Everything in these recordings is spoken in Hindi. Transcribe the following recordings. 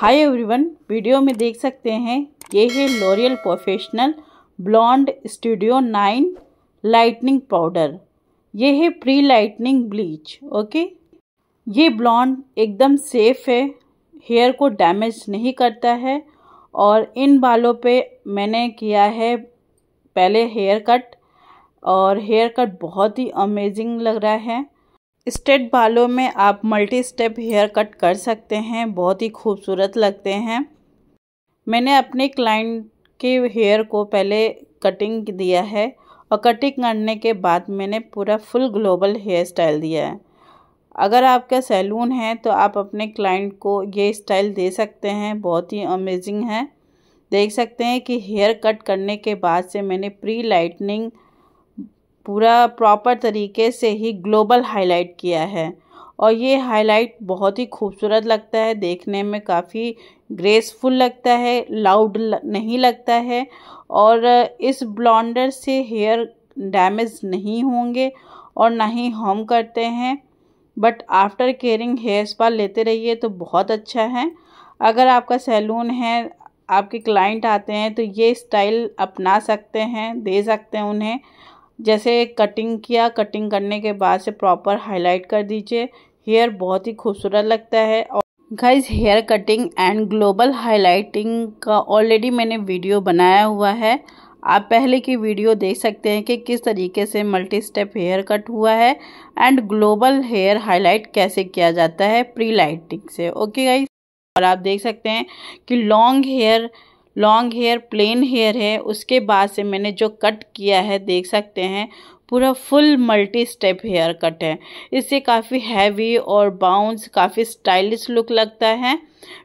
हाय एवरीवन वीडियो में देख सकते हैं ये है L'Oreal professional blonde studio nine lightening powder ये है प्री लाइटनिंग ब्लीच ओके ये ब्लॉन्ड एकदम सेफ है हेयर को डैमेज नहीं करता है और इन बालों पे मैंने किया है पहले हेयर कट और हेयर कट बहुत ही अमेजिंग लग रहा है स्टेट बालों में आप मल्टी स्टेप हेयर कट कर सकते हैं बहुत ही खूबसूरत लगते हैं मैंने अपने क्लाइंट के हेयर को पहले कटिंग दिया है और कटिंग करने के बाद मैंने पूरा फुल ग्लोबल हेयर स्टाइल दिया है अगर आपका सैलून है तो आप अपने क्लाइंट को ये स्टाइल दे सकते हैं बहुत ही अमेजिंग है देख सकते हैं कि हेयर कट करने के बाद से मैंने प्री लाइटनिंग पूरा प्रॉपर तरीके से ही ग्लोबल हाईलाइट किया है और ये हाईलाइट बहुत ही खूबसूरत लगता है देखने में काफ़ी ग्रेसफुल लगता है लाउड नहीं लगता है और इस ब्लॉन्डर से हेयर डैमेज नहीं होंगे और ना ही हॉम करते हैं but after caring hair spa लेते रहिए तो बहुत अच्छा है अगर आपका सैलून है आपके क्लाइंट आते हैं तो ये स्टाइल अपना सकते हैं दे सकते हैं उन्हें जैसे कटिंग किया कटिंग करने के बाद से प्रॉपर हाईलाइट कर दीजिए हेयर बहुत ही खूबसूरत लगता है और guys hair cutting and global highlighting का ऑलरेडी मैंने वीडियो बनाया हुआ है आप पहले की वीडियो देख सकते हैं कि किस तरीके से मल्टी स्टेप हेयर कट हुआ है एंड ग्लोबल हेयर हाईलाइट कैसे किया जाता है प्री लाइटिंग से ओके गाइज और आप देख सकते हैं कि long hair long hair plain hair है उसके बाद से मैंने जो कट किया है देख सकते हैं पूरा full multi step haircut है इससे काफ़ी हैवी और बाउंस काफ़ी स्टाइलिश लुक लगता है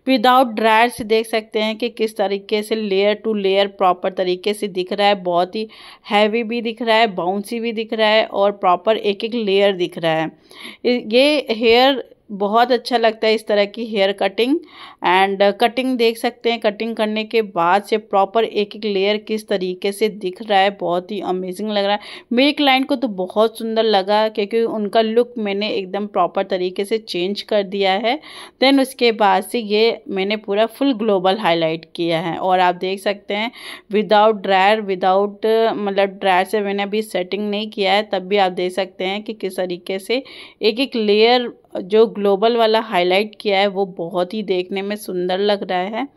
विदाउट ड्रायर से देख सकते हैं कि किस तरीके से लेयर टू लेयर प्रॉपर तरीके से दिख रहा है बहुत ही हैवी भी दिख रहा है बाउंसी भी दिख रहा है और प्रॉपर एक एक लेयर दिख रहा है ये हेयर बहुत अच्छा लगता है इस तरह की हेयर कटिंग एंड कटिंग देख सकते हैं कटिंग करने के बाद से प्रॉपर एक एक लेयर किस तरीके से दिख रहा है बहुत ही अमेजिंग लग रहा है मेरी क्लाइंट को तो बहुत सुंदर लगा क्योंकि उनका लुक मैंने एकदम प्रॉपर तरीके से चेंज कर दिया है देन उसके बाद से ये मैंने पूरा फुल ग्लोबल हाईलाइट किया है और आप देख सकते हैं विदाउट ड्रायर विदाउट मतलब ड्रायर से मैंने अभी सेटिंग नहीं किया है तब भी आप देख सकते हैं कि किस तरीके से एक एक लेयर जो ग्लोबल वाला हाईलाइट किया है वो बहुत ही देखने में सुंदर लग रहा है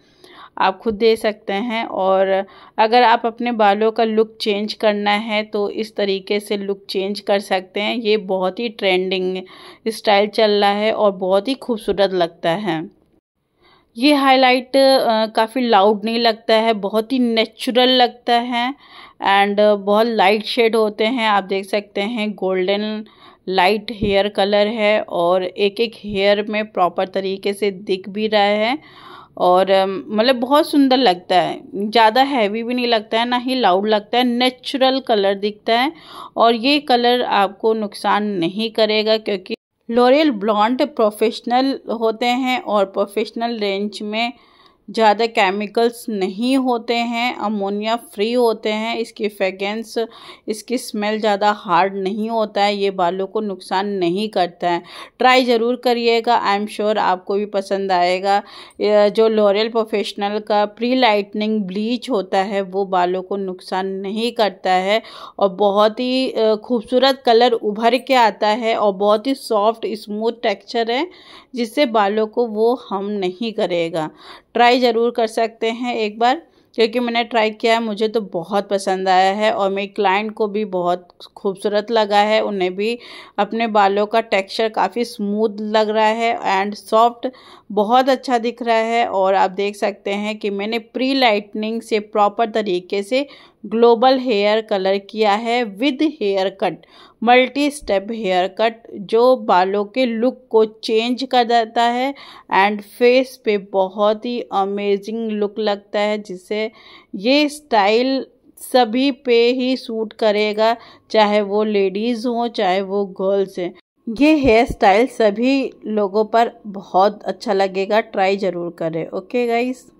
आप खुद दे सकते हैं और अगर आप अपने बालों का लुक चेंज करना है तो इस तरीके से लुक चेंज कर सकते हैं ये बहुत ही ट्रेंडिंग स्टाइल चल रहा है और बहुत ही खूबसूरत लगता है ये हाईलाइट काफ़ी लाउड नहीं लगता है बहुत ही नेचुरल लगता है एंड बहुत लाइट शेड होते हैं आप देख सकते हैं गोल्डन लाइट हेयर कलर है और एक एक हेयर में प्रॉपर तरीके से दिख भी रहा है और मतलब बहुत सुंदर लगता है ज़्यादा हैवी भी नहीं लगता है ना ही लाउड लगता है नेचुरल कलर दिखता है और ये कलर आपको नुकसान नहीं करेगा क्योंकि लॉरियल ब्लॉन्ड प्रोफेशनल होते हैं और प्रोफेशनल रेंज में ज़्यादा केमिकल्स नहीं होते हैं अमोनिया फ्री होते हैं इसकी फ्रेगेंस इसकी स्मेल ज़्यादा हार्ड नहीं होता है ये बालों को नुकसान नहीं करता है ट्राई ज़रूर करिएगा आई एम श्योर आपको भी पसंद आएगा जो लॉरियल प्रोफेशनल का प्री लाइटनिंग ब्लीच होता है वो बालों को नुकसान नहीं करता है और बहुत ही खूबसूरत कलर उभर के आता है और बहुत ही सॉफ्ट स्मूथ टेक्स्चर है जिससे बालों को वो हम नहीं करेगा ट्राई ट्राई ज़रूर कर सकते हैं एक बार क्योंकि मैंने ट्राई किया है मुझे तो बहुत पसंद आया है और मेरे क्लाइंट को भी बहुत खूबसूरत लगा है उन्हें भी अपने बालों का टेक्सचर काफ़ी स्मूथ लग रहा है एंड सॉफ्ट बहुत अच्छा दिख रहा है और आप देख सकते हैं कि मैंने प्री लाइटनिंग से प्रॉपर तरीके से ग्लोबल हेयर कलर किया है with haircut multi step haircut जो बालों के लुक को चेंज कर देता है एंड फेस पे बहुत ही अमेजिंग लुक लगता है जिसे है ये स्टाइल सभी पे ही सूट करेगा चाहे वो लेडीज़ हों चाहे वो गर्ल्स हैं ये हेयर स्टाइल सभी लोगों पर बहुत अच्छा लगेगा ट्राई ज़रूर करें ओके गाइस